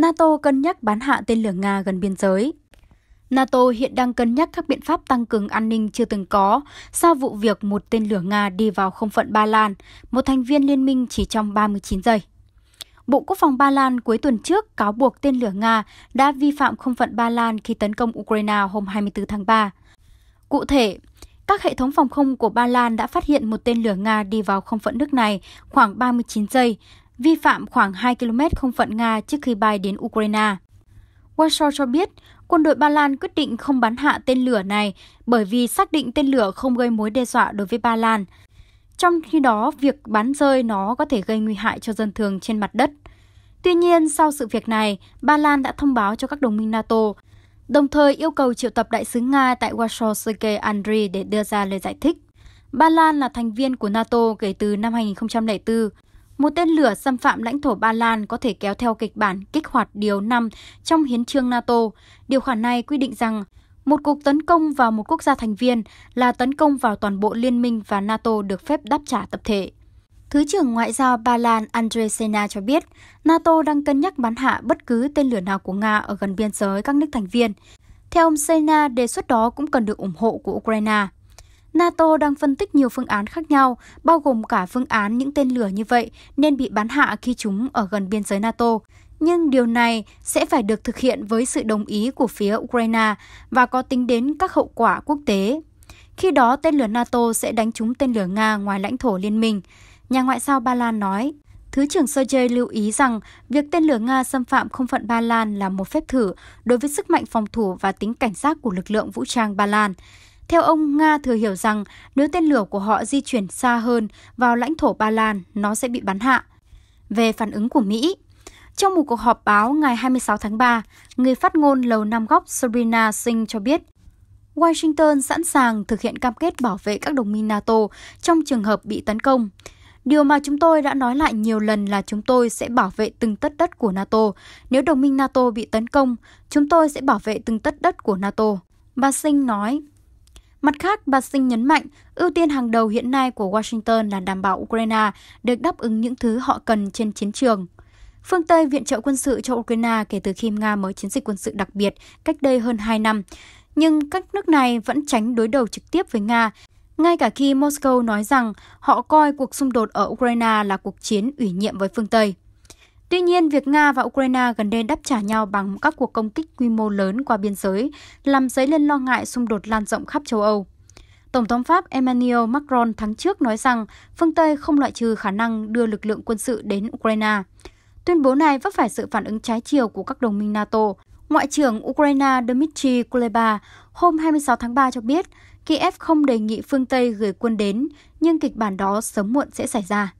NATO cân nhắc bán hạ tên lửa Nga gần biên giới. NATO hiện đang cân nhắc các biện pháp tăng cường an ninh chưa từng có sau vụ việc một tên lửa Nga đi vào không phận Ba Lan, một thành viên liên minh chỉ trong 39 giây. Bộ Quốc phòng Ba Lan cuối tuần trước cáo buộc tên lửa Nga đã vi phạm không phận Ba Lan khi tấn công Ukraine hôm 24 tháng 3. Cụ thể, các hệ thống phòng không của Ba Lan đã phát hiện một tên lửa Nga đi vào không phận nước này khoảng 39 giây vi phạm khoảng 2 km không phận Nga trước khi bay đến Ukraine. Warsaw cho biết quân đội Ba Lan quyết định không bắn hạ tên lửa này bởi vì xác định tên lửa không gây mối đe dọa đối với Ba Lan. Trong khi đó, việc bắn rơi nó có thể gây nguy hại cho dân thường trên mặt đất. Tuy nhiên, sau sự việc này, Ba Lan đã thông báo cho các đồng minh NATO, đồng thời yêu cầu triệu tập đại sứ Nga tại Warsaw Sergei andri để đưa ra lời giải thích. Ba Lan là thành viên của NATO kể từ năm 2004. Một tên lửa xâm phạm lãnh thổ Ba Lan có thể kéo theo kịch bản kích hoạt Điều 5 trong Hiến trương NATO. Điều khoản này quy định rằng một cuộc tấn công vào một quốc gia thành viên là tấn công vào toàn bộ liên minh và NATO được phép đáp trả tập thể. Thứ trưởng Ngoại giao Ba Lan Andrei Sena cho biết, NATO đang cân nhắc bắn hạ bất cứ tên lửa nào của Nga ở gần biên giới các nước thành viên. Theo ông Sena, đề xuất đó cũng cần được ủng hộ của Ukraine. NATO đang phân tích nhiều phương án khác nhau, bao gồm cả phương án những tên lửa như vậy nên bị bắn hạ khi chúng ở gần biên giới NATO. Nhưng điều này sẽ phải được thực hiện với sự đồng ý của phía Ukraine và có tính đến các hậu quả quốc tế. Khi đó, tên lửa NATO sẽ đánh trúng tên lửa Nga ngoài lãnh thổ liên minh. Nhà ngoại giao Ba Lan nói, Thứ trưởng Sergei lưu ý rằng việc tên lửa Nga xâm phạm không phận Ba Lan là một phép thử đối với sức mạnh phòng thủ và tính cảnh giác của lực lượng vũ trang Ba Lan. Theo ông, Nga thừa hiểu rằng nếu tên lửa của họ di chuyển xa hơn vào lãnh thổ Ba Lan, nó sẽ bị bắn hạ. Về phản ứng của Mỹ, trong một cuộc họp báo ngày 26 tháng 3, người phát ngôn Lầu Năm Góc Sabrina Singh cho biết Washington sẵn sàng thực hiện cam kết bảo vệ các đồng minh NATO trong trường hợp bị tấn công. Điều mà chúng tôi đã nói lại nhiều lần là chúng tôi sẽ bảo vệ từng tất đất của NATO. Nếu đồng minh NATO bị tấn công, chúng tôi sẽ bảo vệ từng tất đất của NATO. Bà Singh nói, Mặt khác, bà Sinh nhấn mạnh, ưu tiên hàng đầu hiện nay của Washington là đảm bảo Ukraine được đáp ứng những thứ họ cần trên chiến trường. Phương Tây viện trợ quân sự cho Ukraine kể từ khi Nga mới chiến dịch quân sự đặc biệt cách đây hơn 2 năm, nhưng các nước này vẫn tránh đối đầu trực tiếp với Nga, ngay cả khi Moscow nói rằng họ coi cuộc xung đột ở Ukraine là cuộc chiến ủy nhiệm với phương Tây. Tuy nhiên, việc Nga và Ukraine gần đây đáp trả nhau bằng các cuộc công kích quy mô lớn qua biên giới, làm dấy lên lo ngại xung đột lan rộng khắp châu Âu. Tổng thống Pháp Emmanuel Macron tháng trước nói rằng phương Tây không loại trừ khả năng đưa lực lượng quân sự đến Ukraine. Tuyên bố này vấp phải sự phản ứng trái chiều của các đồng minh NATO. Ngoại trưởng Ukraine Dmitry Kuleba hôm 26 tháng 3 cho biết Kiev không đề nghị phương Tây gửi quân đến, nhưng kịch bản đó sớm muộn sẽ xảy ra.